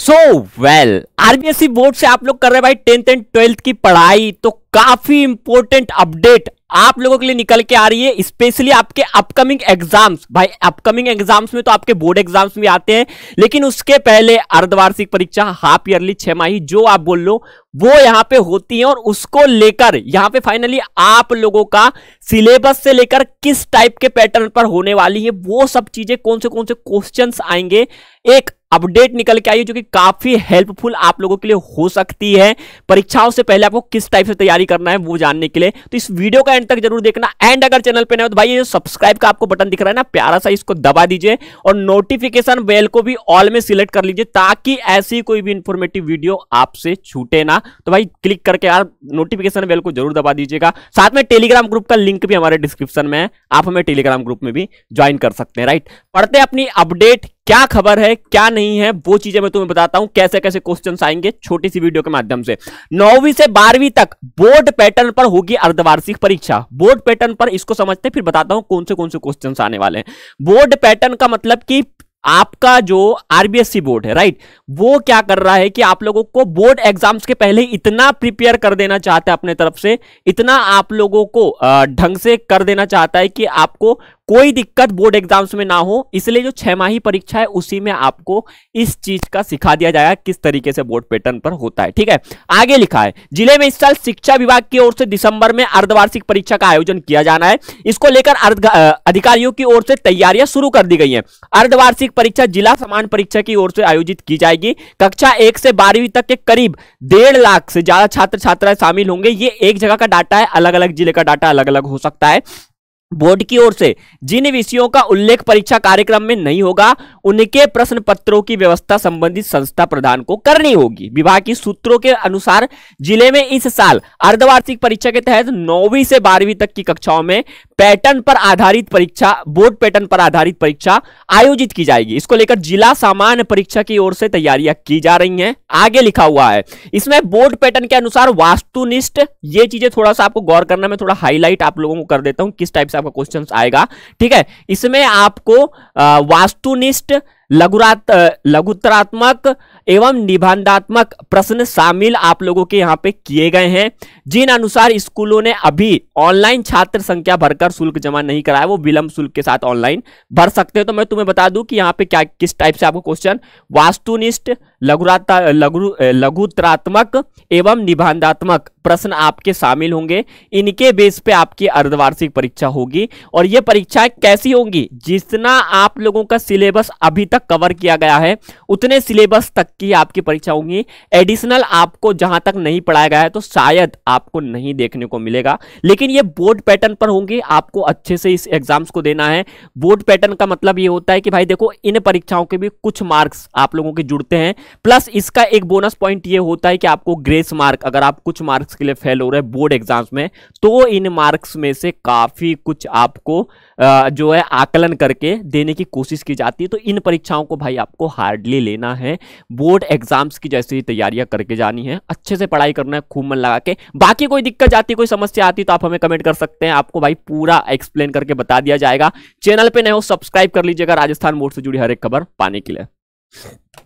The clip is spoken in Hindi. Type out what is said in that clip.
सो वेल आरबीएससी बोर्ड से आप लोग कर रहे हैं भाई टेंथ एंड ट्वेल्थ की पढ़ाई तो काफी इंपॉर्टेंट अपडेट आप लोगों के लिए निकल के आ रही है स्पेशली आपके अपकमिंग एग्जाम्स भाई अपकमिंग एग्जाम्स में तो आपके बोर्ड एग्जाम्स भी आते हैं लेकिन उसके पहले अर्धवार्षिक परीक्षा हाफ ईयरली छह माही जो आप बोल लो वो यहाँ पे होती है और उसको लेकर यहाँ पे फाइनली आप लोगों का सिलेबस से लेकर किस टाइप के पैटर्न पर होने वाली है वो सब चीजें कौन से कौन से क्वेश्चंस आएंगे एक अपडेट निकल के आई है जो कि काफी हेल्पफुल आप लोगों के लिए हो सकती है परीक्षाओं से पहले आपको किस टाइप से तैयारी करना है वो जानने के लिए तो इस वीडियो का एंड तक जरूर देखना एंड अगर चैनल पे नए हो तो भाई ये सब्सक्राइब का आपको बटन दिख रहा है ना प्यारा सा इसको दबा दीजिए और नोटिफिकेशन बेल को भी ऑल में सिलेक्ट कर लीजिए ताकि ऐसी कोई भी इंफॉर्मेटिव वीडियो आपसे छूटे ना तो भाई क्लिक करके यार नोटिफिकेशन बेल को जरूर दबा दीजिएगा साथ में टेलीग्राम ग्रुप का लिंक भी हमारे डिस्क्रिप्शन में है आप हमें टेलीग्राम ग्रुप में भी ज्वाइन कर सकते हैं राइट पढ़ते हैं अपनी अपडेट क्या खबर है क्या नहीं है वो चीजें मैं तुम्हें बताता हूं कैसे कैसे क्वेश्चन आएंगे छोटी सी वीडियो के माध्यम से नौवीं से बारहवीं तक बोर्ड पैटर्न पर होगी अर्धवार्षिक परीक्षा बोर्ड पैटर्न पर इसको समझते फिर बताता हूं कौन से कौन से क्वेश्चन आने वाले हैं बोर्ड पैटर्न का मतलब कि आपका जो आरबीएससी बोर्ड है राइट वो क्या कर रहा है कि आप लोगों को बोर्ड एग्जाम्स के पहले इतना प्रिपेयर कर देना चाहता है अपने तरफ से इतना आप लोगों को ढंग से कर देना चाहता है कि आपको कोई दिक्कत बोर्ड एग्जाम्स में ना हो इसलिए जो छह परीक्षा है उसी में आपको इस चीज का सिखा दिया जाएगा किस तरीके से बोर्ड पैटर्न पर होता है ठीक है आगे लिखा है जिले में इस साल शिक्षा विभाग की ओर से दिसंबर में अर्धवार्षिक परीक्षा का आयोजन किया जाना है इसको लेकर अधिकारियों की ओर से तैयारियां शुरू कर दी गई है अर्धवार्षिक परीक्षा जिला समान परीक्षा की ओर से आयोजित की जाएगी कक्षा एक से बारहवीं तक के करीब डेढ़ लाख से ज्यादा छात्र छात्राएं शामिल होंगे ये एक जगह का डाटा है अलग अलग जिले का डाटा अलग अलग हो सकता है बोर्ड की ओर से जिन विषयों का उल्लेख परीक्षा कार्यक्रम में नहीं होगा उनके प्रश्न पत्रों की व्यवस्था संबंधित संस्था प्रधान को करनी होगी विभाग की सूत्रों के अनुसार जिले में इस साल अर्धवार्षिक परीक्षा के तहत नौवीं से बारहवीं तक की कक्षाओं में पैटर्न पर आधारित परीक्षा बोर्ड पैटर्न पर आधारित परीक्षा आयोजित की जाएगी इसको लेकर जिला सामान्य परीक्षा की ओर से तैयारियां की जा रही है आगे लिखा हुआ है इसमें बोर्ड पैटर्न के अनुसार वास्तुनिष्ठ ये चीजें थोड़ा सा आपको गौर करना में थोड़ा हाईलाइट आप लोगों को कर देता हूं किस टाइप से आपका क्वेश्चन आएगा ठीक है इसमें आपको वास्तुनिष्ठ लघुरात लघुतरात्मक एवं निबंधात्मक प्रश्न शामिल आप लोगों के यहाँ पे किए गए हैं जिन अनुसार स्कूलों ने अभी ऑनलाइन छात्र संख्या भरकर शुल्क जमा नहीं कराया वो विलंब शुल्क के साथ ऑनलाइन भर सकते हैं तो मैं तुम्हें बता दूं कि यहाँ पे क्या किस टाइप से आपको क्वेश्चन वास्तुनिष्ठ लघुराता लघु लघुतरात्मक एवं निबंधात्मक प्रश्न आपके शामिल होंगे इनके बेस पे आपकी अर्धवार्षिक परीक्षा होगी और ये परीक्षाएं कैसी होंगी जितना आप लोगों का सिलेबस अभी तक कवर किया गया है उतने सिलेबस तक की आपकी परीक्षा होंगी एडिशनल आपको जहां तक नहीं पढ़ाया गया है तो शायद आपको नहीं देखने को मिलेगा लेकिन ये बोर्ड पैटर्न पर होंगे आपको अच्छे से इस एग्जाम्स को देना है बोर्ड पैटर्न का मतलब ये होता है कि भाई देखो इन परीक्षाओं के भी कुछ मार्क्स आप लोगों के जुड़ते हैं प्लस इसका एक बोनस पॉइंट ये होता है कि आपको ग्रेस मार्क अगर आप कुछ मार्क्स के लिए फेल हो रहे हैं बोर्ड एग्जाम्स में तो इन मार्क्स में से काफी कुछ आपको जो है आकलन करके देने की कोशिश की जाती है तो इन परीक्षा परीक्षाओं को भाई आपको हार्डली लेना है बोर्ड एग्जाम्स की जैसी तैयारियां करके जानी है अच्छे से पढ़ाई करना है खूब मन लगा के बाकी कोई दिक्कत आती कोई समस्या आती तो आप हमें कमेंट कर सकते हैं आपको भाई पूरा एक्सप्लेन करके बता दिया जाएगा चैनल पर नए हो सब्सक्राइब कर लीजिएगा राजस्थान बोर्ड से जुड़ी हर एक खबर पाने के लिए